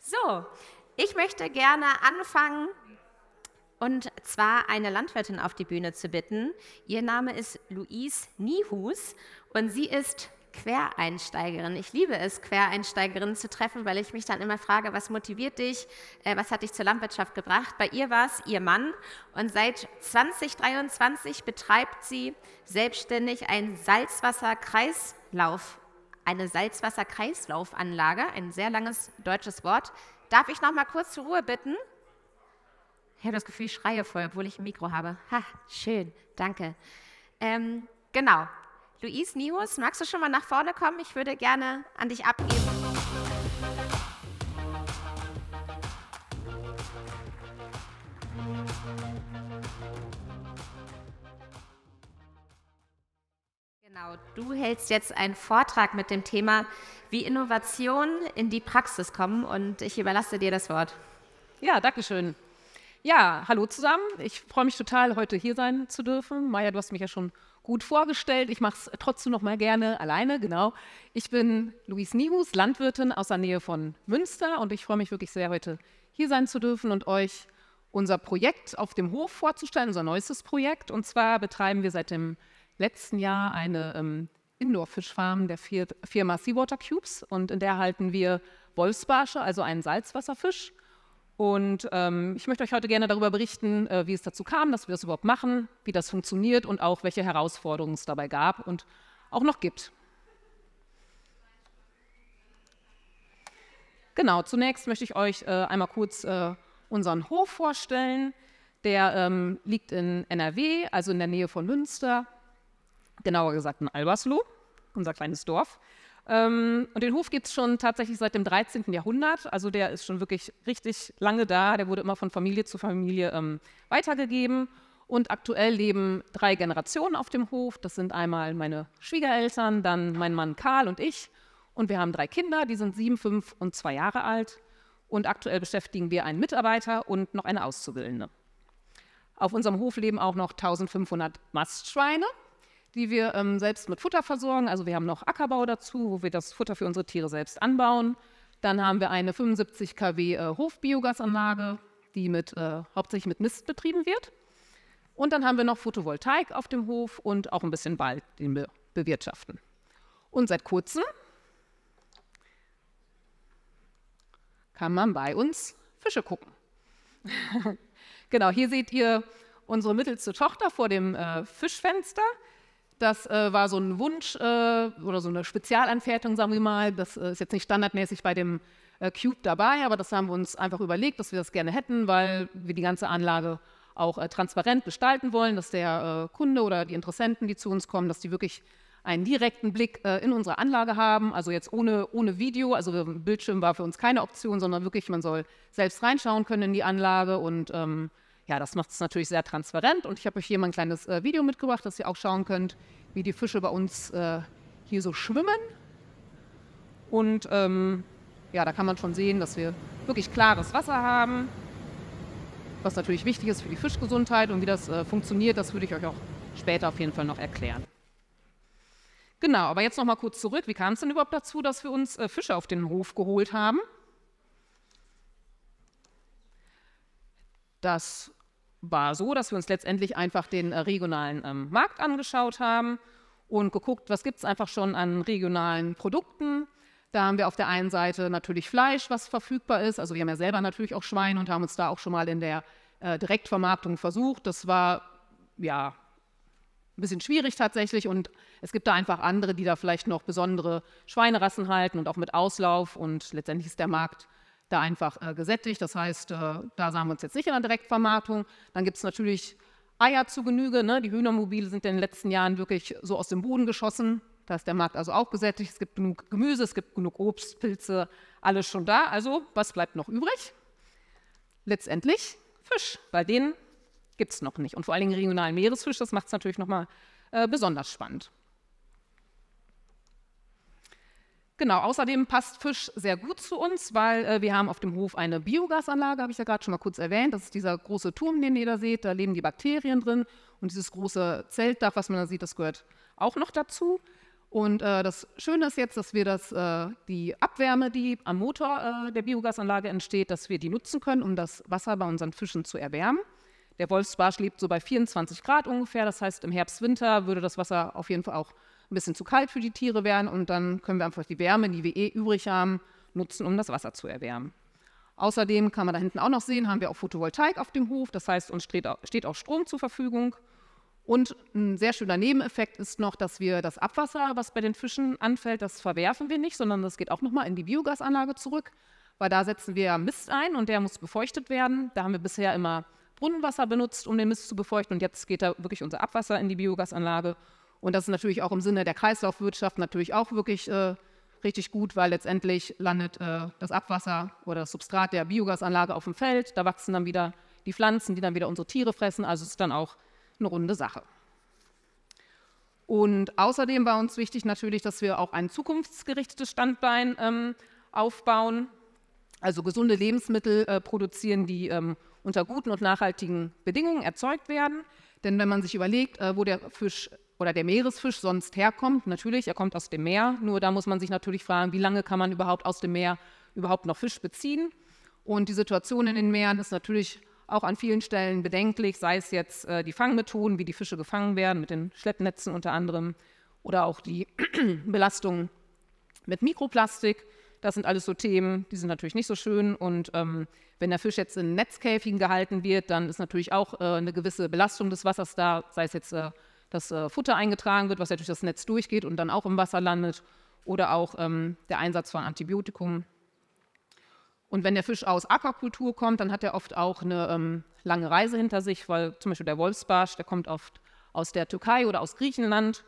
So, ich möchte gerne anfangen und zwar eine Landwirtin auf die Bühne zu bitten. Ihr Name ist Louise Niehus und sie ist Quereinsteigerin. Ich liebe es, Quereinsteigerinnen zu treffen, weil ich mich dann immer frage, was motiviert dich, äh, was hat dich zur Landwirtschaft gebracht. Bei ihr war es ihr Mann und seit 2023 betreibt sie selbstständig ein Salzwasserkreislauf eine Salzwasserkreislaufanlage, ein sehr langes deutsches Wort. Darf ich noch mal kurz zur Ruhe bitten? Ich habe das Gefühl, ich schreie voll, obwohl ich ein Mikro habe. Ha, schön, danke. Ähm, genau. Luis Nihus, magst du schon mal nach vorne kommen? Ich würde gerne an dich abgeben. Du hältst jetzt einen Vortrag mit dem Thema, wie Innovationen in die Praxis kommen und ich überlasse dir das Wort. Ja, danke schön. Ja, hallo zusammen. Ich freue mich total, heute hier sein zu dürfen. Maja, du hast mich ja schon gut vorgestellt. Ich mache es trotzdem noch mal gerne alleine, genau. Ich bin Luis Nigus, Landwirtin aus der Nähe von Münster und ich freue mich wirklich sehr, heute hier sein zu dürfen und euch unser Projekt auf dem Hof vorzustellen, unser neuestes Projekt. Und zwar betreiben wir seit dem letzten Jahr eine ähm, Indoor-Fischfarm der Firma Seawater Cubes und in der halten wir Wolfsbarsche, also einen Salzwasserfisch. Und ähm, ich möchte euch heute gerne darüber berichten, äh, wie es dazu kam, dass wir das überhaupt machen, wie das funktioniert und auch welche Herausforderungen es dabei gab und auch noch gibt. Genau, zunächst möchte ich euch äh, einmal kurz äh, unseren Hof vorstellen. Der ähm, liegt in NRW, also in der Nähe von Münster genauer gesagt in Albersloh, unser kleines Dorf. Ähm, und den Hof gibt es schon tatsächlich seit dem 13. Jahrhundert. Also der ist schon wirklich richtig lange da. Der wurde immer von Familie zu Familie ähm, weitergegeben. Und aktuell leben drei Generationen auf dem Hof. Das sind einmal meine Schwiegereltern, dann mein Mann Karl und ich. Und wir haben drei Kinder, die sind sieben, fünf und zwei Jahre alt. Und aktuell beschäftigen wir einen Mitarbeiter und noch eine Auszubildende. Auf unserem Hof leben auch noch 1500 Mastschweine die wir ähm, selbst mit Futter versorgen. Also wir haben noch Ackerbau dazu, wo wir das Futter für unsere Tiere selbst anbauen. Dann haben wir eine 75 kW äh, Hofbiogasanlage, die mit, äh, hauptsächlich mit Mist betrieben wird. Und dann haben wir noch Photovoltaik auf dem Hof und auch ein bisschen Wald, den wir bewirtschaften. Und seit kurzem kann man bei uns Fische gucken. genau, hier seht ihr unsere mittelste Tochter vor dem äh, Fischfenster. Das äh, war so ein Wunsch äh, oder so eine Spezialanfertigung, sagen wir mal. Das äh, ist jetzt nicht standardmäßig bei dem äh, Cube dabei, aber das haben wir uns einfach überlegt, dass wir das gerne hätten, weil wir die ganze Anlage auch äh, transparent gestalten wollen, dass der äh, Kunde oder die Interessenten, die zu uns kommen, dass die wirklich einen direkten Blick in unsere Anlage haben, also jetzt ohne, ohne Video, also Bildschirm war für uns keine Option, sondern wirklich, man soll selbst reinschauen können in die Anlage und ähm, ja, das macht es natürlich sehr transparent und ich habe euch hier mal ein kleines äh, Video mitgebracht, dass ihr auch schauen könnt, wie die Fische bei uns äh, hier so schwimmen. Und ähm, ja, da kann man schon sehen, dass wir wirklich klares Wasser haben, was natürlich wichtig ist für die Fischgesundheit und wie das äh, funktioniert, das würde ich euch auch später auf jeden Fall noch erklären. Genau, aber jetzt nochmal kurz zurück. Wie kam es denn überhaupt dazu, dass wir uns äh, Fische auf den Hof geholt haben? Das war so, dass wir uns letztendlich einfach den äh, regionalen ähm, Markt angeschaut haben und geguckt, was gibt es einfach schon an regionalen Produkten. Da haben wir auf der einen Seite natürlich Fleisch, was verfügbar ist. Also wir haben ja selber natürlich auch Schwein und haben uns da auch schon mal in der äh, Direktvermarktung versucht. Das war ja ein bisschen schwierig tatsächlich und es gibt da einfach andere, die da vielleicht noch besondere Schweinerassen halten und auch mit Auslauf und letztendlich ist der Markt da einfach äh, gesättigt. Das heißt, äh, da sagen wir uns jetzt nicht in der Direktvermarktung. Dann gibt es natürlich Eier zu Genüge. Ne? Die Hühnermobile sind in den letzten Jahren wirklich so aus dem Boden geschossen. Da ist der Markt also auch gesättigt. Es gibt genug Gemüse, es gibt genug Obst, Pilze, alles schon da. Also, was bleibt noch übrig? Letztendlich Fisch, weil den gibt es noch nicht. Und vor allen Dingen regionalen Meeresfisch, das macht es natürlich nochmal äh, besonders spannend. Genau, außerdem passt Fisch sehr gut zu uns, weil äh, wir haben auf dem Hof eine Biogasanlage, habe ich ja gerade schon mal kurz erwähnt. Das ist dieser große Turm, den ihr da seht, da leben die Bakterien drin. Und dieses große Zeltdach, was man da sieht, das gehört auch noch dazu. Und äh, das Schöne ist jetzt, dass wir das, äh, die Abwärme, die am Motor äh, der Biogasanlage entsteht, dass wir die nutzen können, um das Wasser bei unseren Fischen zu erwärmen. Der Wolfsbarsch lebt so bei 24 Grad ungefähr. Das heißt, im Herbst, Winter würde das Wasser auf jeden Fall auch ein bisschen zu kalt für die Tiere werden und dann können wir einfach die Wärme, die wir eh übrig haben, nutzen, um das Wasser zu erwärmen. Außerdem kann man da hinten auch noch sehen, haben wir auch Photovoltaik auf dem Hof, das heißt, uns steht auch, Strom zur Verfügung. Und ein sehr schöner Nebeneffekt ist noch, dass wir das Abwasser, was bei den Fischen anfällt, das verwerfen wir nicht, sondern das geht auch nochmal in die Biogasanlage zurück, weil da setzen wir Mist ein und der muss befeuchtet werden. Da haben wir bisher immer Brunnenwasser benutzt, um den Mist zu befeuchten und jetzt geht da wirklich unser Abwasser in die Biogasanlage und das ist natürlich auch im Sinne der Kreislaufwirtschaft natürlich auch wirklich äh, richtig gut, weil letztendlich landet äh, das Abwasser oder das Substrat der Biogasanlage auf dem Feld. Da wachsen dann wieder die Pflanzen, die dann wieder unsere Tiere fressen. Also es ist dann auch eine runde Sache. Und außerdem war uns wichtig natürlich, dass wir auch ein zukunftsgerichtetes Standbein ähm, aufbauen, also gesunde Lebensmittel äh, produzieren, die ähm, unter guten und nachhaltigen Bedingungen erzeugt werden. Denn wenn man sich überlegt, äh, wo der Fisch oder der Meeresfisch sonst herkommt. Natürlich, er kommt aus dem Meer, nur da muss man sich natürlich fragen, wie lange kann man überhaupt aus dem Meer überhaupt noch Fisch beziehen. Und die Situation in den Meeren ist natürlich auch an vielen Stellen bedenklich, sei es jetzt äh, die Fangmethoden, wie die Fische gefangen werden, mit den Schleppnetzen unter anderem, oder auch die Belastung mit Mikroplastik. Das sind alles so Themen, die sind natürlich nicht so schön. Und ähm, wenn der Fisch jetzt in Netzkäfigen gehalten wird, dann ist natürlich auch äh, eine gewisse Belastung des Wassers da, sei es jetzt äh, dass äh, Futter eingetragen wird, was ja durch das Netz durchgeht und dann auch im Wasser landet. Oder auch ähm, der Einsatz von Antibiotikum. Und wenn der Fisch aus Aquakultur kommt, dann hat er oft auch eine ähm, lange Reise hinter sich, weil zum Beispiel der Wolfsbarsch, der kommt oft aus der Türkei oder aus Griechenland.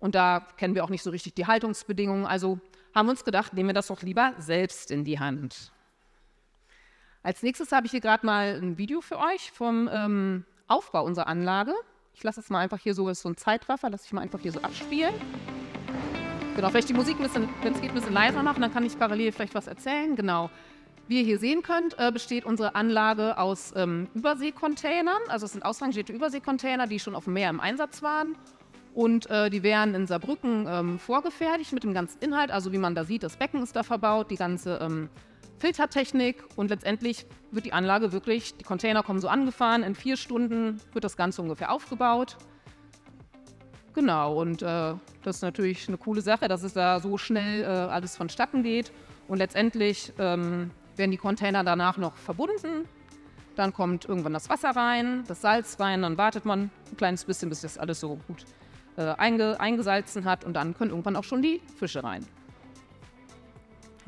Und da kennen wir auch nicht so richtig die Haltungsbedingungen. Also haben wir uns gedacht, nehmen wir das doch lieber selbst in die Hand. Als nächstes habe ich hier gerade mal ein Video für euch vom ähm, Aufbau unserer Anlage. Ich lasse es mal einfach hier so, das ist so ein Zeitraffer, lasse ich mal einfach hier so abspielen. Genau, vielleicht die Musik ein bisschen, wenn es geht, ein bisschen leiser machen, dann kann ich parallel vielleicht was erzählen. Genau. Wie ihr hier sehen könnt, äh, besteht unsere Anlage aus ähm, Überseekontainern. Also es sind ausrangierte Überseekontainer, die schon auf dem Meer im Einsatz waren. Und äh, die werden in Saarbrücken ähm, vorgefertigt mit dem ganzen Inhalt. Also wie man da sieht, das Becken ist da verbaut, die ganze ähm, Filtertechnik und letztendlich wird die Anlage wirklich, die Container kommen so angefahren, in vier Stunden wird das Ganze ungefähr aufgebaut. Genau, und äh, das ist natürlich eine coole Sache, dass es da so schnell äh, alles vonstatten geht. Und letztendlich ähm, werden die Container danach noch verbunden. Dann kommt irgendwann das Wasser rein, das Salz rein, dann wartet man ein kleines bisschen, bis das alles so gut äh, einge eingesalzen hat und dann können irgendwann auch schon die Fische rein.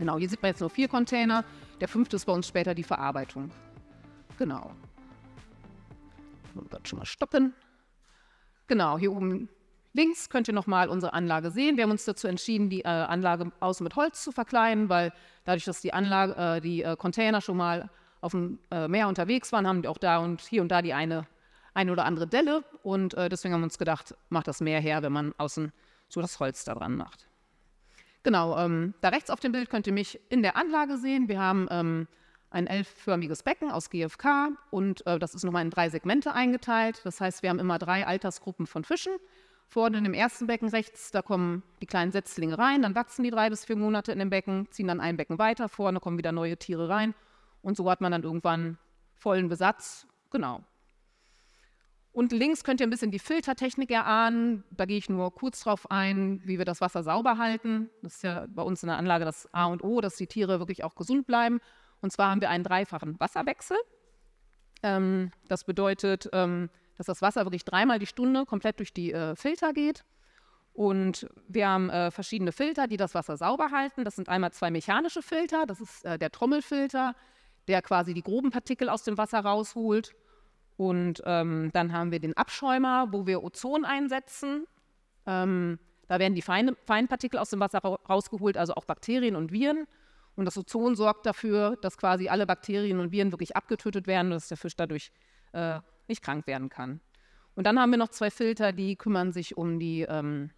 Genau, hier sieht man jetzt nur vier Container. Der fünfte ist bei uns später die Verarbeitung. Genau. Dann schon mal stoppen. Genau, hier oben links könnt ihr nochmal unsere Anlage sehen. Wir haben uns dazu entschieden, die äh, Anlage außen mit Holz zu verkleiden, weil dadurch, dass die, Anlage, äh, die äh, Container schon mal auf dem äh, Meer unterwegs waren, haben die auch da und hier und da die eine, eine oder andere Delle. Und äh, deswegen haben wir uns gedacht, macht das mehr her, wenn man außen so das Holz da dran macht. Genau, ähm, da rechts auf dem Bild könnt ihr mich in der Anlage sehen. Wir haben ähm, ein elfförmiges Becken aus GFK und äh, das ist nochmal in drei Segmente eingeteilt. Das heißt, wir haben immer drei Altersgruppen von Fischen. Vorne in dem ersten Becken rechts, da kommen die kleinen Setzlinge rein, dann wachsen die drei bis vier Monate in dem Becken, ziehen dann ein Becken weiter, vorne kommen wieder neue Tiere rein und so hat man dann irgendwann vollen Besatz. Genau. Und links könnt ihr ein bisschen die Filtertechnik erahnen. Da gehe ich nur kurz drauf ein, wie wir das Wasser sauber halten. Das ist ja bei uns in der Anlage das A und O, dass die Tiere wirklich auch gesund bleiben. Und zwar haben wir einen dreifachen Wasserwechsel. Ähm, das bedeutet, ähm, dass das Wasser wirklich dreimal die Stunde komplett durch die äh, Filter geht. Und wir haben äh, verschiedene Filter, die das Wasser sauber halten. Das sind einmal zwei mechanische Filter. Das ist äh, der Trommelfilter, der quasi die groben Partikel aus dem Wasser rausholt. Und ähm, dann haben wir den Abschäumer, wo wir Ozon einsetzen. Ähm, da werden die Fein Feinpartikel aus dem Wasser rausgeholt, also auch Bakterien und Viren. Und das Ozon sorgt dafür, dass quasi alle Bakterien und Viren wirklich abgetötet werden, dass der Fisch dadurch äh, nicht krank werden kann. Und dann haben wir noch zwei Filter, die kümmern sich um die ähm,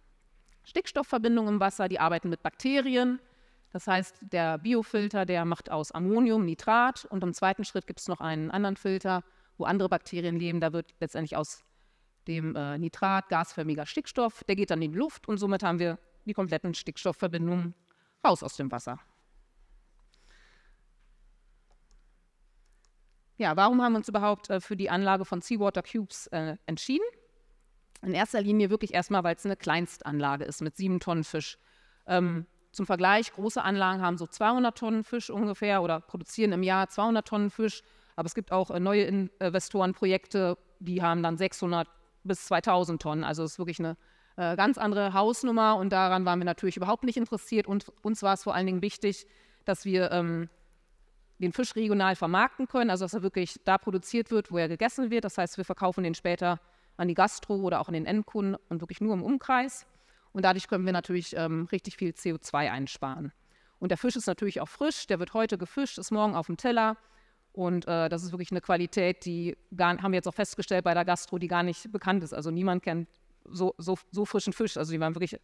Stickstoffverbindung im Wasser, die arbeiten mit Bakterien. Das heißt, der Biofilter, der macht aus Ammonium Nitrat und im zweiten Schritt gibt es noch einen anderen Filter, wo andere Bakterien leben. Da wird letztendlich aus dem äh, Nitrat gasförmiger Stickstoff, der geht dann in die Luft und somit haben wir die kompletten Stickstoffverbindungen raus aus dem Wasser. Ja, warum haben wir uns überhaupt äh, für die Anlage von Seawater Cubes äh, entschieden? In erster Linie wirklich erstmal, weil es eine Kleinstanlage ist mit sieben Tonnen Fisch. Ähm, zum Vergleich, große Anlagen haben so 200 Tonnen Fisch ungefähr oder produzieren im Jahr 200 Tonnen Fisch. Aber es gibt auch äh, neue Investorenprojekte, die haben dann 600 bis 2000 Tonnen. Also es ist wirklich eine äh, ganz andere Hausnummer und daran waren wir natürlich überhaupt nicht interessiert. Und uns war es vor allen Dingen wichtig, dass wir ähm, den Fisch regional vermarkten können, also dass er wirklich da produziert wird, wo er gegessen wird. Das heißt, wir verkaufen den später an die Gastro oder auch an den Endkunden und wirklich nur im Umkreis. Und dadurch können wir natürlich ähm, richtig viel CO2 einsparen. Und der Fisch ist natürlich auch frisch, der wird heute gefischt, ist morgen auf dem Teller. Und äh, das ist wirklich eine Qualität, die gar, haben wir jetzt auch festgestellt bei der Gastro, die gar nicht bekannt ist. Also niemand kennt so, so, so frischen Fisch. Also die waren wirklich,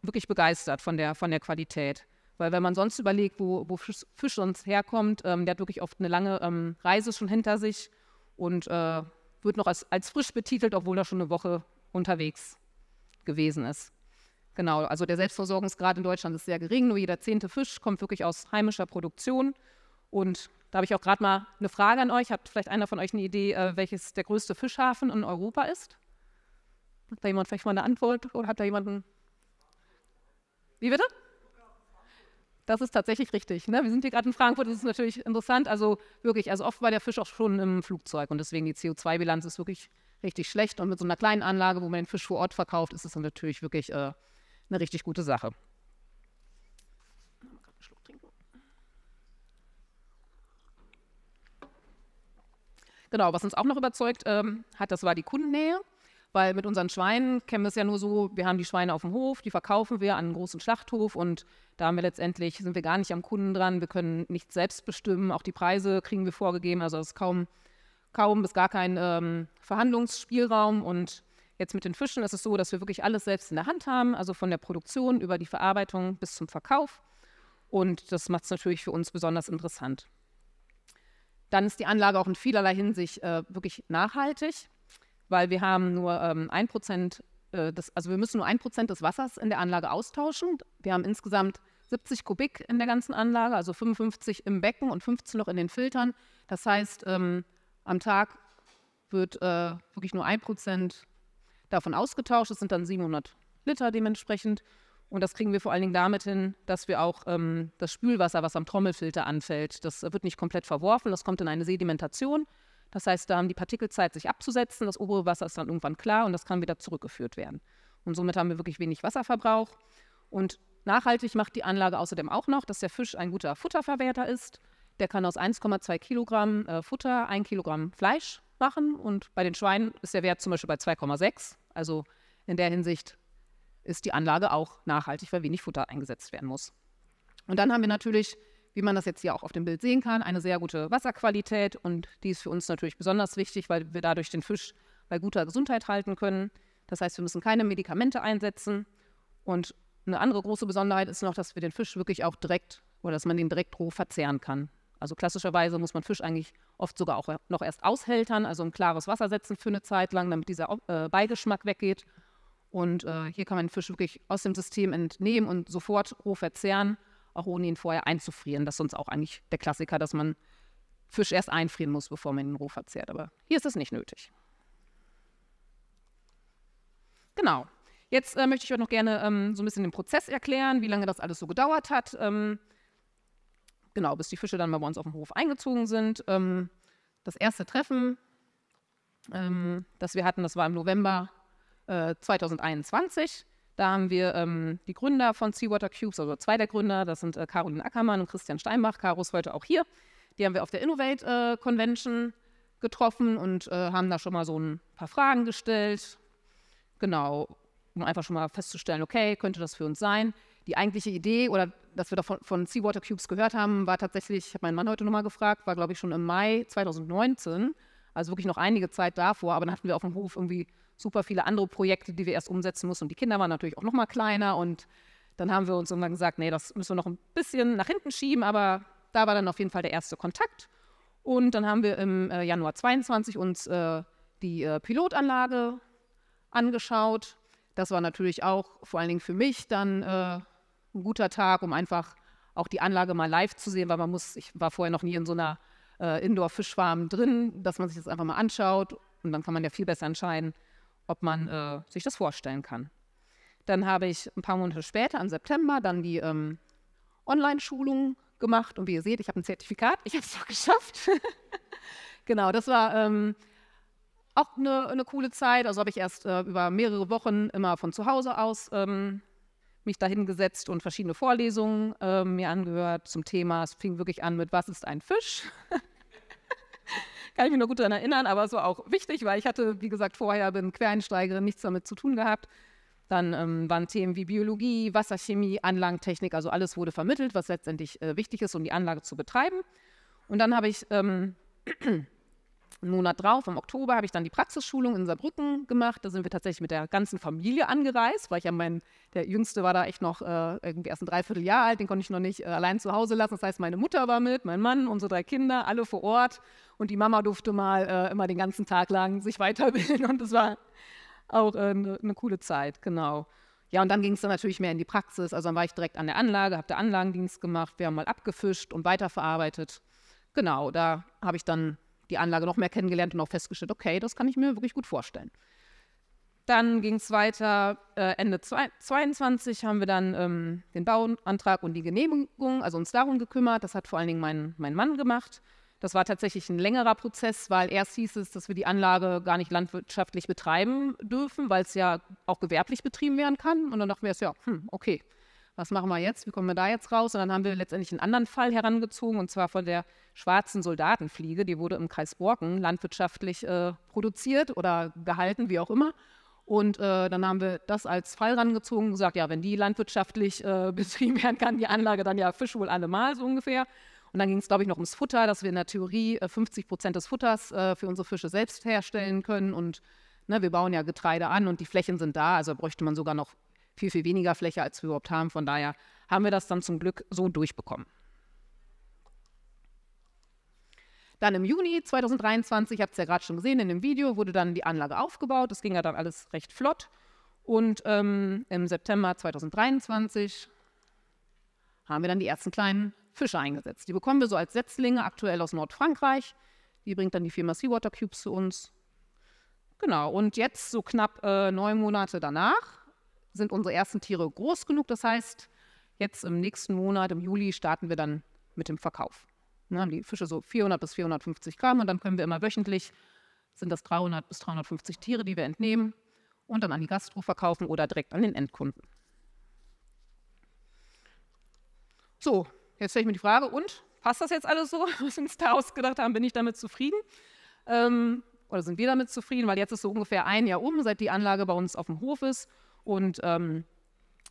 wirklich begeistert von der, von der Qualität. Weil wenn man sonst überlegt, wo, wo Fisch, Fisch sonst herkommt, ähm, der hat wirklich oft eine lange ähm, Reise schon hinter sich und äh, wird noch als, als frisch betitelt, obwohl er schon eine Woche unterwegs gewesen ist. Genau, also der Selbstversorgungsgrad in Deutschland ist sehr gering, nur jeder zehnte Fisch kommt wirklich aus heimischer Produktion und da habe ich auch gerade mal eine Frage an euch. Hat vielleicht einer von euch eine Idee, äh, welches der größte Fischhafen in Europa ist? Hat da jemand vielleicht mal eine Antwort oder hat da jemanden? Wie bitte? Das ist tatsächlich richtig. Ne? Wir sind hier gerade in Frankfurt, das ist natürlich interessant. Also wirklich, also oft war der Fisch auch schon im Flugzeug und deswegen die CO2-Bilanz ist wirklich richtig schlecht. Und mit so einer kleinen Anlage, wo man den Fisch vor Ort verkauft, ist es natürlich wirklich äh, eine richtig gute Sache. Genau, was uns auch noch überzeugt ähm, hat, das war die Kundennähe. Weil mit unseren Schweinen kennen wir es ja nur so, wir haben die Schweine auf dem Hof, die verkaufen wir an einen großen Schlachthof und da haben wir letztendlich, sind wir gar nicht am Kunden dran, wir können nichts selbst bestimmen, auch die Preise kriegen wir vorgegeben, also es ist kaum, kaum bis gar kein ähm, Verhandlungsspielraum und jetzt mit den Fischen ist es so, dass wir wirklich alles selbst in der Hand haben, also von der Produktion über die Verarbeitung bis zum Verkauf und das macht es natürlich für uns besonders interessant dann ist die Anlage auch in vielerlei Hinsicht äh, wirklich nachhaltig, weil wir haben nur ähm, ein ähm, Prozent, äh, des, also wir müssen nur ein Prozent des Wassers in der Anlage austauschen. Wir haben insgesamt 70 Kubik in der ganzen Anlage, also 55 im Becken und 15 noch in den Filtern. Das heißt, ähm, am Tag wird äh, wirklich nur ein Prozent davon ausgetauscht. Das sind dann 700 Liter dementsprechend. Und das kriegen wir vor allen Dingen damit hin, dass wir auch ähm, das Spülwasser, was am Trommelfilter anfällt, das äh, wird nicht komplett verworfen, das kommt in eine Sedimentation. Das heißt, da haben die Partikel Zeit, sich abzusetzen. Das obere Wasser ist dann irgendwann klar und das kann wieder zurückgeführt werden. Und somit haben wir wirklich wenig Wasserverbrauch. Und nachhaltig macht die Anlage außerdem auch noch, dass der Fisch ein guter Futterverwerter ist. Der kann aus 1,2 Kilogramm äh, Futter 1 Kilogramm Fleisch machen. Und bei den Schweinen ist der Wert zum Beispiel bei 2,6. Also in der Hinsicht ist die Anlage auch nachhaltig, weil wenig Futter eingesetzt werden muss. Und dann haben wir natürlich, wie man das jetzt hier auch auf dem Bild sehen kann, eine sehr gute Wasserqualität und die ist für uns natürlich besonders wichtig, weil wir dadurch den Fisch bei guter Gesundheit halten können. Das heißt, wir müssen keine Medikamente einsetzen. Und eine andere große Besonderheit ist noch, dass wir den Fisch wirklich auch direkt oder dass man den direkt roh verzehren kann. Also klassischerweise muss man Fisch eigentlich oft sogar auch noch erst aushältern, also ein klares Wasser setzen für eine Zeit lang, damit dieser äh, Beigeschmack weggeht. Und äh, hier kann man den Fisch wirklich aus dem System entnehmen und sofort roh verzehren, auch ohne ihn vorher einzufrieren. Das ist sonst auch eigentlich der Klassiker, dass man Fisch erst einfrieren muss, bevor man ihn roh verzehrt. Aber hier ist es nicht nötig. Genau. Jetzt äh, möchte ich euch noch gerne ähm, so ein bisschen den Prozess erklären, wie lange das alles so gedauert hat. Ähm, genau, bis die Fische dann bei uns auf dem Hof eingezogen sind. Ähm, das erste Treffen, ähm, das wir hatten, das war im November 2021. Äh, da haben wir ähm, die Gründer von Seawater Cubes, also zwei der Gründer, das sind äh, Caroline Ackermann und Christian Steinbach. Caro ist heute auch hier. Die haben wir auf der Innovate äh, Convention getroffen und äh, haben da schon mal so ein paar Fragen gestellt. Genau, um einfach schon mal festzustellen, okay, könnte das für uns sein. Die eigentliche Idee oder dass wir davon von Seawater Cubes gehört haben, war tatsächlich, ich habe meinen Mann heute nochmal gefragt, war glaube ich schon im Mai 2019, also wirklich noch einige Zeit davor, aber dann hatten wir auf dem Hof irgendwie super viele andere Projekte, die wir erst umsetzen mussten. Und die Kinder waren natürlich auch noch mal kleiner. Und dann haben wir uns irgendwann gesagt, nee, das müssen wir noch ein bisschen nach hinten schieben. Aber da war dann auf jeden Fall der erste Kontakt. Und dann haben wir im äh, Januar 22 uns äh, die äh, Pilotanlage angeschaut. Das war natürlich auch vor allen Dingen für mich dann äh, ein guter Tag, um einfach auch die Anlage mal live zu sehen, weil man muss, ich war vorher noch nie in so einer äh, Indoor-Fischfarm drin, dass man sich das einfach mal anschaut und dann kann man ja viel besser entscheiden, ob man äh, sich das vorstellen kann. Dann habe ich ein paar Monate später, im September, dann die ähm, Online-Schulung gemacht. Und wie ihr seht, ich habe ein Zertifikat. Ich habe es doch geschafft. genau, das war ähm, auch eine, eine, coole Zeit. Also habe ich erst äh, über mehrere Wochen immer von zu Hause aus ähm, mich dahingesetzt und verschiedene Vorlesungen äh, mir angehört zum Thema. Es fing wirklich an mit Was ist ein Fisch? Kann ich mich noch gut daran erinnern, aber so auch wichtig, weil ich hatte, wie gesagt, vorher bin Quereinsteigerin, nichts damit zu tun gehabt. Dann ähm, waren Themen wie Biologie, Wasserchemie, Anlagentechnik, also alles wurde vermittelt, was letztendlich äh, wichtig ist, um die Anlage zu betreiben. Und dann habe ich ähm, einen Monat drauf, im Oktober, habe ich dann die Praxisschulung in Saarbrücken gemacht. Da sind wir tatsächlich mit der ganzen Familie angereist, weil ich ja mein, der Jüngste war da echt noch äh, irgendwie erst ein Dreivierteljahr alt, den konnte ich noch nicht äh, allein zu Hause lassen. Das heißt, meine Mutter war mit, mein Mann, unsere drei Kinder, alle vor Ort. Und die Mama durfte mal äh, immer den ganzen Tag lang sich weiterbilden. Und das war auch eine äh, ne coole Zeit, genau. Ja, und dann ging es dann natürlich mehr in die Praxis. Also dann war ich direkt an der Anlage, habe da Anlagendienst gemacht, wir haben mal abgefischt und weiterverarbeitet. Genau, da habe ich dann die Anlage noch mehr kennengelernt und auch festgestellt, okay, das kann ich mir wirklich gut vorstellen. Dann ging es weiter, äh, Ende 2022 haben wir dann ähm, den Bauantrag und die Genehmigung, also uns darum gekümmert. Das hat vor allen Dingen mein, mein Mann gemacht. Das war tatsächlich ein längerer Prozess, weil erst hieß es, dass wir die Anlage gar nicht landwirtschaftlich betreiben dürfen, weil es ja auch gewerblich betrieben werden kann. Und dann dachten wir, ja, hm, okay, was machen wir jetzt, wie kommen wir da jetzt raus? Und dann haben wir letztendlich einen anderen Fall herangezogen, und zwar von der schwarzen Soldatenfliege. Die wurde im Kreis Borken landwirtschaftlich äh, produziert oder gehalten, wie auch immer. Und äh, dann haben wir das als Fall herangezogen, und gesagt, ja, wenn die landwirtschaftlich äh, betrieben werden kann, die Anlage, dann ja wohl allemal so ungefähr. Und dann ging es, glaube ich, noch ums Futter, dass wir in der Theorie 50 äh, Prozent des Futters äh, für unsere Fische selbst herstellen können und Ne, wir bauen ja Getreide an und die Flächen sind da, also bräuchte man sogar noch viel, viel weniger Fläche, als wir überhaupt haben. Von daher haben wir das dann zum Glück so durchbekommen. Dann im Juni 2023, habt ihr ja gerade schon gesehen in dem Video, wurde dann die Anlage aufgebaut. Das ging ja dann alles recht flott. Und ähm, im September 2023 haben wir dann die ersten kleinen Fische eingesetzt. Die bekommen wir so als Setzlinge, aktuell aus Nordfrankreich. Die bringt dann die Firma Seawater Cubes zu uns. Genau, und jetzt so knapp äh, neun Monate danach sind unsere ersten Tiere groß genug. Das heißt, jetzt im nächsten Monat, im Juli, starten wir dann mit dem Verkauf. Dann ne, haben die Fische so 400 bis 450 Gramm und dann können wir immer wöchentlich, sind das 300 bis 350 Tiere, die wir entnehmen und dann an die Gastro verkaufen oder direkt an den Endkunden. So, jetzt stelle ich mir die Frage, und passt das jetzt alles so, was wir uns da ausgedacht haben? Bin ich damit zufrieden? Ähm, oder sind wir damit zufrieden? Weil jetzt ist so ungefähr ein Jahr um, seit die Anlage bei uns auf dem Hof ist. Und ähm,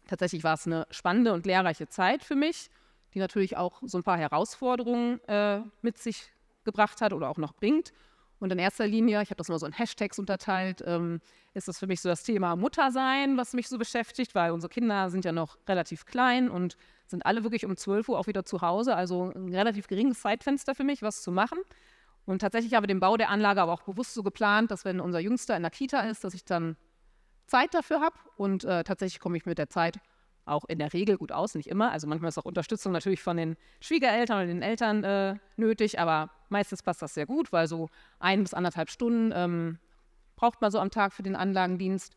tatsächlich war es eine spannende und lehrreiche Zeit für mich, die natürlich auch so ein paar Herausforderungen äh, mit sich gebracht hat oder auch noch bringt. Und in erster Linie, ich habe das immer so in Hashtags unterteilt, ähm, ist das für mich so das Thema Muttersein, was mich so beschäftigt, weil unsere Kinder sind ja noch relativ klein und sind alle wirklich um 12 Uhr auch wieder zu Hause. Also ein relativ geringes Zeitfenster für mich, was zu machen. Und tatsächlich habe ich den Bau der Anlage aber auch bewusst so geplant, dass wenn unser Jüngster in der Kita ist, dass ich dann Zeit dafür habe. Und äh, tatsächlich komme ich mit der Zeit auch in der Regel gut aus, nicht immer. Also manchmal ist auch Unterstützung natürlich von den Schwiegereltern oder den Eltern äh, nötig, aber meistens passt das sehr gut, weil so ein bis anderthalb Stunden ähm, braucht man so am Tag für den Anlagendienst.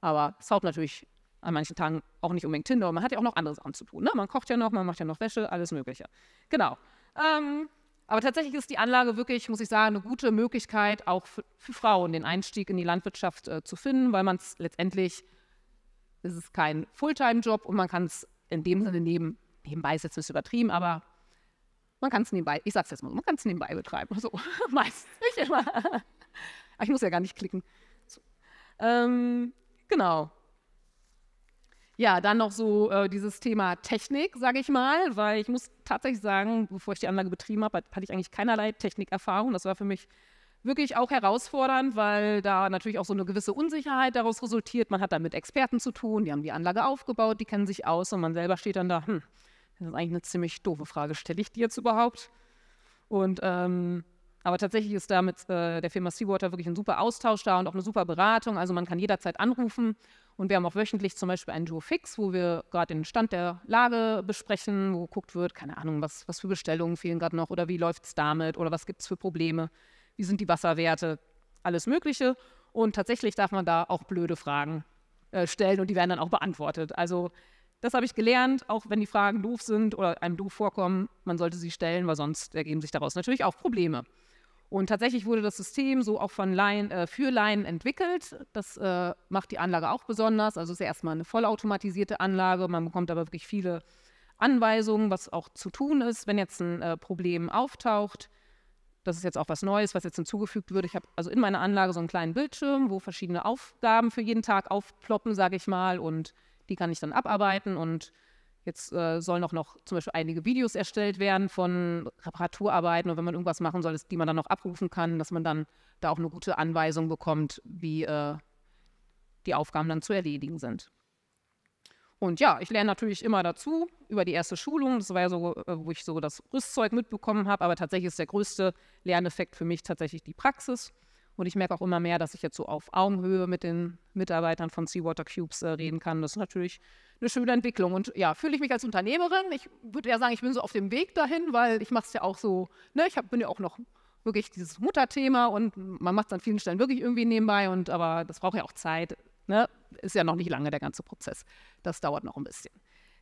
Aber es haut natürlich an manchen Tagen auch nicht unbedingt Tinder. Man hat ja auch noch andere Sachen zu tun. Ne? Man kocht ja noch, man macht ja noch Wäsche, alles Mögliche. Genau. Ähm, aber tatsächlich ist die Anlage wirklich, muss ich sagen, eine gute Möglichkeit, auch für, für Frauen den Einstieg in die Landwirtschaft äh, zu finden, weil man es letztendlich, es ist kein Fulltime-Job und man kann es in dem Sinne neben, nebenbei ist jetzt ein bisschen übertrieben, aber man kann es nebenbei, ich sag's jetzt mal, man kann es nebenbei betreiben. So, meistens, nicht immer. ich muss ja gar nicht klicken. So. Ähm, genau. Ja, dann noch so äh, dieses Thema Technik, sage ich mal, weil ich muss tatsächlich sagen, bevor ich die Anlage betrieben habe, hatte ich eigentlich keinerlei Technikerfahrung. Das war für mich wirklich auch herausfordernd, weil da natürlich auch so eine gewisse Unsicherheit daraus resultiert. Man hat da mit Experten zu tun, die haben die Anlage aufgebaut, die kennen sich aus und man selber steht dann da, hm, das ist eigentlich eine ziemlich doofe Frage, stelle ich die jetzt überhaupt? Und ähm, aber tatsächlich ist da mit äh, der Firma Seawater wirklich ein super Austausch da und auch eine super Beratung. Also man kann jederzeit anrufen und wir haben auch wöchentlich zum Beispiel einen Duo Fix, wo wir gerade den Stand der Lage besprechen, wo geguckt wird, keine Ahnung, was, was für Bestellungen fehlen gerade noch oder wie läuft es damit oder was gibt es für Probleme, wie sind die Wasserwerte, alles Mögliche. Und tatsächlich darf man da auch blöde Fragen äh, stellen und die werden dann auch beantwortet. Also das habe ich gelernt, auch wenn die Fragen doof sind oder einem doof vorkommen, man sollte sie stellen, weil sonst ergeben sich daraus natürlich auch Probleme. Und tatsächlich wurde das System so auch von Laien, äh, für Laien entwickelt. Das äh, macht die Anlage auch besonders. Also es ist ja erstmal eine vollautomatisierte Anlage. Man bekommt aber wirklich viele Anweisungen, was auch zu tun ist, wenn jetzt ein äh, Problem auftaucht. Das ist jetzt auch was Neues, was jetzt hinzugefügt wird. Ich habe also in meiner Anlage so einen kleinen Bildschirm, wo verschiedene Aufgaben für jeden Tag aufploppen, sage ich mal. Und die kann ich dann abarbeiten und Jetzt äh, sollen auch noch zum Beispiel einige Videos erstellt werden von Reparaturarbeiten und wenn man irgendwas machen soll, die man dann noch abrufen kann, dass man dann da auch eine gute Anweisung bekommt, wie äh, die Aufgaben dann zu erledigen sind. Und ja, ich lerne natürlich immer dazu über die erste Schulung. Das war ja so, äh, wo ich so das Rüstzeug mitbekommen habe. Aber tatsächlich ist der größte Lerneffekt für mich tatsächlich die Praxis. Und ich merke auch immer mehr, dass ich jetzt so auf Augenhöhe mit den Mitarbeitern von Seawater Cubes äh, reden kann. Das ist natürlich eine schöne Entwicklung. Und ja, fühle ich mich als Unternehmerin. Ich würde eher sagen, ich bin so auf dem Weg dahin, weil ich mache es ja auch so, ne, ich hab, bin ja auch noch wirklich dieses Mutterthema und man macht es an vielen Stellen wirklich irgendwie nebenbei und aber das braucht ja auch Zeit. Ne? Ist ja noch nicht lange der ganze Prozess. Das dauert noch ein bisschen.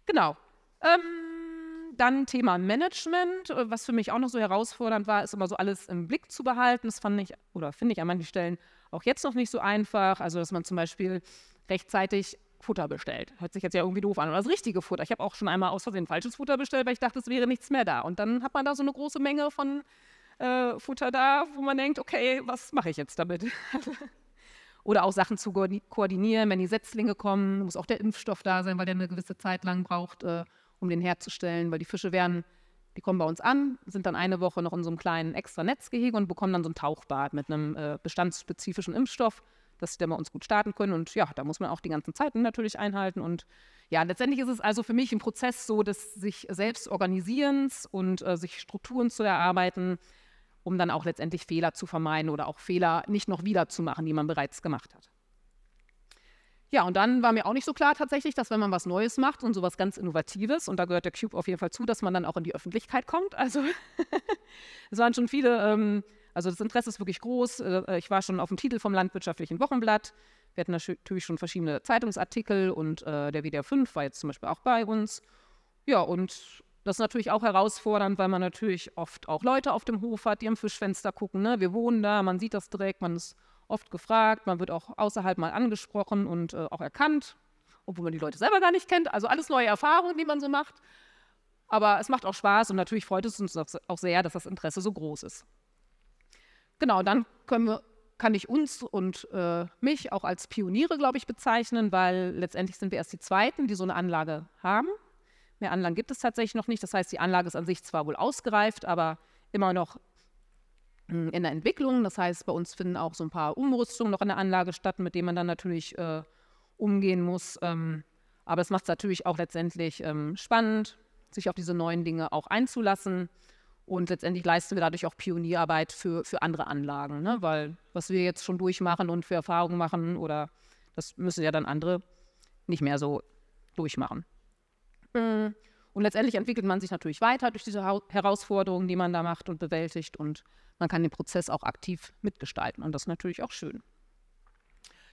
Genau. Ähm, dann Thema Management, äh, was für mich auch noch so herausfordernd war, ist immer so alles im Blick zu behalten. Das fand ich oder finde ich an manchen Stellen auch jetzt noch nicht so einfach. Also, dass man zum Beispiel rechtzeitig Futter bestellt. Hört sich jetzt ja irgendwie doof an. Oder das richtige Futter. Ich habe auch schon einmal aus Versehen falsches Futter bestellt, weil ich dachte, es wäre nichts mehr da. Und dann hat man da so eine große Menge von äh, Futter da, wo man denkt, okay, was mache ich jetzt damit? Oder auch Sachen zu koordinieren, wenn die Setzlinge kommen, muss auch der Impfstoff da sein, weil der eine gewisse Zeit lang braucht. Äh, um den herzustellen, weil die Fische werden, die kommen bei uns an, sind dann eine Woche noch in so einem kleinen extra Netzgehege und bekommen dann so ein Tauchbad mit einem äh, bestandsspezifischen Impfstoff, dass sie dann bei uns gut starten können. Und ja, da muss man auch die ganzen Zeiten natürlich einhalten. Und ja, letztendlich ist es also für mich ein Prozess so, dass sich selbst organisierens und äh, sich Strukturen zu erarbeiten, um dann auch letztendlich Fehler zu vermeiden oder auch Fehler nicht noch wieder zu machen, die man bereits gemacht hat. Ja, und dann war mir auch nicht so klar tatsächlich, dass wenn man was Neues macht und sowas ganz Innovatives, und da gehört der Cube auf jeden Fall zu, dass man dann auch in die Öffentlichkeit kommt. Also es waren schon viele, ähm, also das Interesse ist wirklich groß. Äh, äh ich war schon auf dem Titel vom Landwirtschaftlichen Wochenblatt. Wir hatten natürlich schon verschiedene Zeitungsartikel und äh, der WDR 5 war jetzt zum Beispiel auch bei uns. Ja, und das ist natürlich auch herausfordernd, weil man natürlich oft auch Leute auf dem Hof hat, die am Fischfenster gucken. Ne? Wir wohnen da, man sieht das direkt, man ist oft gefragt, man wird auch außerhalb mal angesprochen und äh, auch erkannt, obwohl man die Leute selber gar nicht kennt. Also alles neue Erfahrungen, die man so macht. Aber es macht auch Spaß und natürlich freut es uns auch sehr, dass das Interesse so groß ist. Genau, dann wir, kann ich uns und äh, mich auch als Pioniere, glaube ich, bezeichnen, weil letztendlich sind wir erst die Zweiten, die so eine Anlage haben. Mehr Anlagen gibt es tatsächlich noch nicht. Das heißt, die Anlage ist an sich zwar wohl ausgereift, aber immer noch hm, in der Entwicklung. Das heißt, bei uns finden auch so ein paar Umrüstungen noch in der Anlage statt, mit denen man dann natürlich äh, umgehen muss. Ähm, aber es macht es natürlich auch letztendlich ähm, spannend, sich auf diese neuen Dinge auch einzulassen. Und letztendlich leisten wir dadurch auch Pionierarbeit für, für andere Anlagen, ne? weil was wir jetzt schon durchmachen und für Erfahrungen machen, oder das müssen ja dann andere nicht mehr so durchmachen. Mhm. Und letztendlich entwickelt man sich natürlich weiter durch diese Herausforderungen, die man da macht und bewältigt. Und man kann den Prozess auch aktiv mitgestalten. Und das ist natürlich auch schön.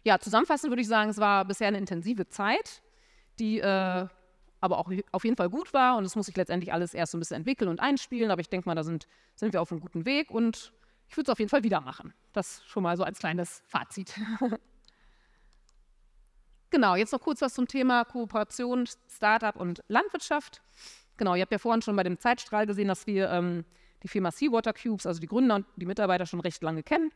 Ja, zusammenfassend würde ich sagen, es war bisher eine intensive Zeit, die äh, aber auch auf jeden Fall gut war. Und es muss sich letztendlich alles erst so ein bisschen entwickeln und einspielen. Aber ich denke mal, da sind, sind wir auf einem guten Weg. Und ich würde es auf jeden Fall wieder machen. Das schon mal so als kleines Fazit. Genau, jetzt noch kurz was zum Thema Kooperation, Startup und Landwirtschaft. Genau, ihr habt ja vorhin schon bei dem Zeitstrahl gesehen, dass wir ähm, die Firma Seawater Cubes, also die Gründer und die Mitarbeiter schon recht lange kennen.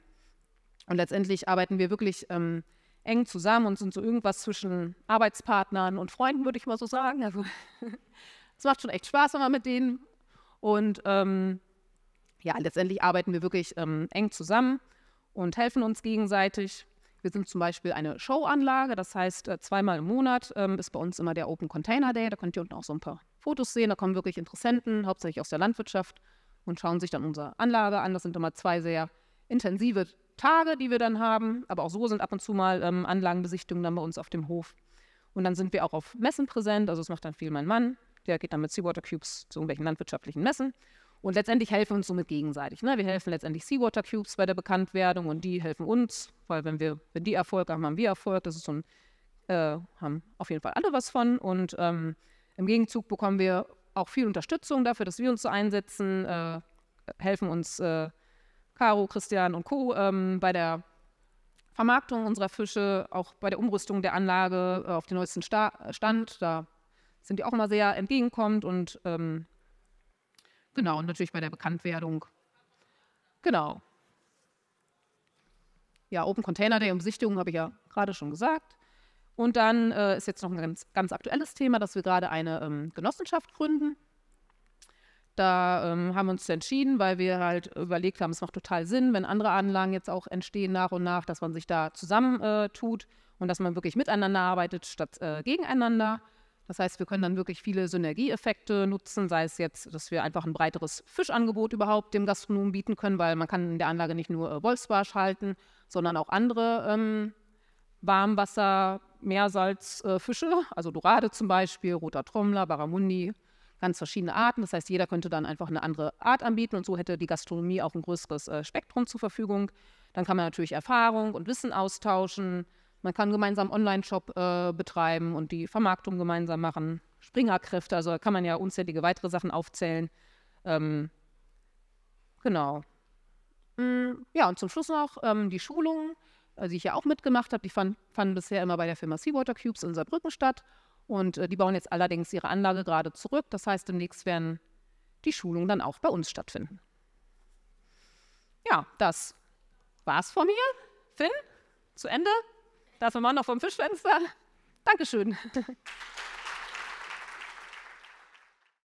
Und letztendlich arbeiten wir wirklich ähm, eng zusammen und sind so irgendwas zwischen Arbeitspartnern und Freunden, würde ich mal so sagen. Also es macht schon echt Spaß, wenn man mit denen. Und ähm, ja, letztendlich arbeiten wir wirklich ähm, eng zusammen und helfen uns gegenseitig. Wir sind zum Beispiel eine Showanlage, das heißt, äh, zweimal im Monat ähm, ist bei uns immer der Open Container Day. Da könnt ihr unten auch so ein paar Fotos sehen. Da kommen wirklich Interessenten, hauptsächlich aus der Landwirtschaft, und schauen sich dann unsere Anlage an. Das sind immer zwei sehr intensive Tage, die wir dann haben. Aber auch so sind ab und zu mal ähm, Anlagenbesichtigungen dann bei uns auf dem Hof. Und dann sind wir auch auf Messen präsent. Also, das macht dann viel mein Mann. Der geht dann mit Seawater Cubes zu irgendwelchen landwirtschaftlichen Messen und letztendlich helfen wir uns somit gegenseitig. Ne? Wir helfen letztendlich Seawater Cubes bei der Bekanntwerdung und die helfen uns, weil wenn wir, wenn die Erfolg haben, haben wir Erfolg. Das ist so ein, äh, haben auf jeden Fall alle was von. Und ähm, im Gegenzug bekommen wir auch viel Unterstützung dafür, dass wir uns so einsetzen, äh, helfen uns äh, Caro, Christian und Co. Ähm, bei der Vermarktung unserer Fische, auch bei der Umrüstung der Anlage äh, auf den neuesten Sta Stand. Da sind die auch immer sehr entgegenkommend und ähm, Genau, und natürlich bei der Bekanntwerdung. Genau. Ja, Open Container Day Umsichtigung habe ich ja gerade schon gesagt. Und dann äh, ist jetzt noch ein ganz, ganz aktuelles Thema, dass wir gerade eine ähm, Genossenschaft gründen. Da ähm, haben wir uns entschieden, weil wir halt überlegt haben, es macht total Sinn, wenn andere Anlagen jetzt auch entstehen nach und nach, dass man sich da zusammentut äh, und dass man wirklich miteinander arbeitet statt äh, gegeneinander. Das heißt, wir können dann wirklich viele Synergieeffekte nutzen, sei es jetzt, dass wir einfach ein breiteres Fischangebot überhaupt dem Gastronomen bieten können, weil man kann in der Anlage nicht nur äh, Wolfsbarsch halten, sondern auch andere ähm, Warmwasser, Meersalzfische, äh, also Dorade zum Beispiel, roter Trommler, Baramundi, ganz verschiedene Arten. Das heißt, jeder könnte dann einfach eine andere Art anbieten und so hätte die Gastronomie auch ein größeres äh, Spektrum zur Verfügung. Dann kann man natürlich Erfahrung und Wissen austauschen. Man kann gemeinsam Online-Shop äh, betreiben und die Vermarktung gemeinsam machen. Springerkräfte, also da kann man ja unzählige weitere Sachen aufzählen. Ähm, genau. Mm, ja, und zum Schluss noch ähm, die Schulungen, äh, die ich ja auch mitgemacht habe. Die fanden bisher immer bei der Firma Seawater Cubes in Saarbrücken statt. Und äh, die bauen jetzt allerdings ihre Anlage gerade zurück. Das heißt, demnächst werden die Schulungen dann auch bei uns stattfinden. Ja, das war's von mir. Finn, zu Ende. Lassen wir mal noch vom Fischfenster. Dankeschön.